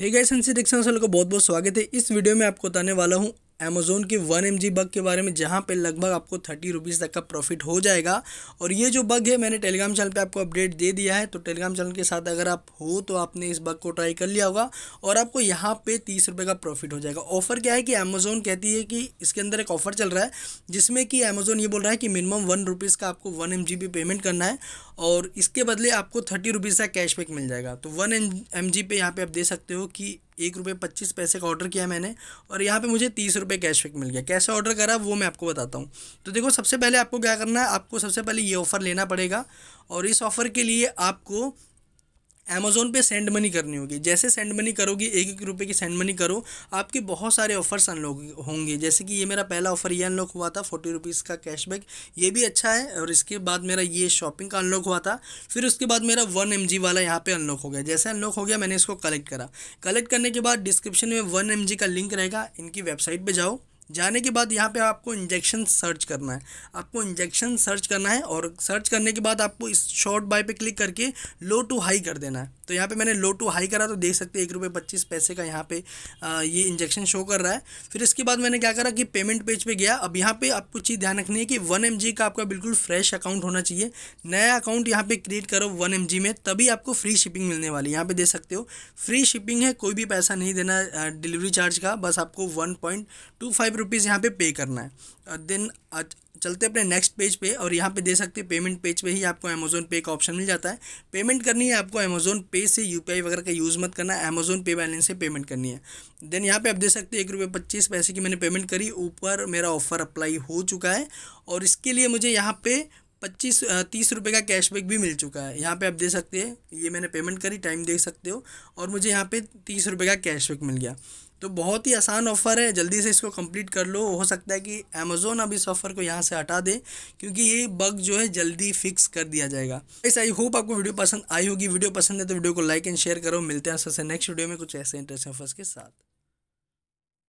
hey guys हंसी Dixon को बहुत बहुत स्वागत है इस वीडियो में आपको बताने वाला हूँ अमेज़ोन के वन एम जी बग के बारे में जहाँ पे लगभग आपको थर्टी रुपीज़ तक का प्रॉफिट हो जाएगा और ये जो बग है मैंने टेलीग्राम चैनल पे आपको अपडेट दे दिया है तो टेलीग्राम चैनल के साथ अगर आप हो तो आपने इस बग को ट्राई कर लिया होगा और आपको यहाँ पे तीस रुपये का प्रॉफिट हो जाएगा ऑफर क्या है कि अमेज़ोन कहती है कि इसके अंदर एक ऑफर चल रहा है जिसमें कि अमेज़ोन ये बोल रहा है कि मिनिमम वन रुपीज़ का आपको वन एम जी पे पेमेंट करना है और इसके बदले आपको थर्टी रुपीज़ का कैशबैक मिल जाएगा तो वन एम जी पे यहाँ पर आप दे सकते हो कि एक रुपये पच्चीस पैसे का ऑर्डर किया मैंने और यहाँ पे मुझे तीस रुपये कैशबैक मिल गया कैसे ऑर्डर करा वो मैं आपको बताता हूँ तो देखो सबसे पहले आपको क्या करना है आपको सबसे पहले ये ऑफ़र लेना पड़ेगा और इस ऑफ़र के लिए आपको अमेज़ोन पे सेंड मनी करनी होगी जैसे सेंड मनी करोगे एक एक रुपये की सेंड मनी करो आपके बहुत सारे ऑफर्स अनलॉक होंगे जैसे कि ये मेरा पहला ऑफ़र ये अनलॉक हुआ था फोर्टी रुपीज़ का कैशबैक ये भी अच्छा है और इसके बाद मेरा ये शॉपिंग का अनलॉक हुआ था फिर उसके बाद मेरा वन एम वाला यहाँ पर अनलॉक हो गया जैसे अनलॉक हो गया मैंने इसको कलेक्ट करा कलेक्ट करने के बाद डिस्क्रिप्शन में वन एम का लिंक रहेगा इनकी वेबसाइट पर जाओ जाने के बाद यहाँ पे आपको इंजेक्शन सर्च करना है आपको इंजेक्शन सर्च करना है और सर्च करने के बाद आपको इस शॉर्ट बाय पे क्लिक करके लो टू हाई कर देना है तो यहाँ पे मैंने लो टू हाई करा तो देख सकते हैं एक रुपये पच्चीस पैसे का यहाँ पे आ, ये इंजेक्शन शो कर रहा है फिर इसके बाद मैंने क्या करा कि पेमेंट पेज पे गया अब यहाँ पे आपको चीज़ ध्यान रखनी है कि वन एम का आपका बिल्कुल फ्रेश अकाउंट होना चाहिए नया अकाउंट यहाँ पे क्रिएट करो वन एम में तभी आपको फ्री शिपिंग मिलने वाली है यहाँ पर दे सकते हो फ्री शिपिंग है कोई भी पैसा नहीं देना डिलीवरी चार्ज का बस आपको one point two five rupees यहाँ पे पे करना है देन चलते हैं अपने नेक्स्ट पेज पे और यहाँ पे दे सकते हैं पेमेंट पेज पे ही आपको अमेजोन पे का ऑप्शन मिल जाता है पेमेंट करनी है आपको अमेजोन पे से यू वगैरह का यूज़ मत करना है अमेजोन पे बैलेंस से पेमेंट करनी है देन यहाँ पे आप दे सकते हैं एक रुपये पच्चीस पैसे की मैंने पेमेंट करी ऊपर मेरा ऑफ़र अप्लाई हो चुका है और इसके लिए मुझे यहाँ पे पच्चीस तीस रुपये का कैशबैक भी मिल चुका है यहाँ पे आप दे सकते हैं ये मैंने पेमेंट करी टाइम देख सकते हो और मुझे यहाँ पे तीस रुपये का कैशबैक मिल गया तो बहुत ही आसान ऑफ़र है जल्दी से इसको कंप्लीट कर लो हो सकता है कि अमेज़ोन अब इस ऑफ़र को यहाँ से हटा दे क्योंकि ये बग जो है जल्दी फिक्स कर दिया जाएगा ऐसे आई होप आपको वीडियो पसंद आई होगी वीडियो पसंद है तो वीडियो को लाइक एंड शेयर करो मिलते हैं सबसे नेक्स्ट वीडियो में कुछ ऐसे इंटरेस्ट ऑफर्स के साथ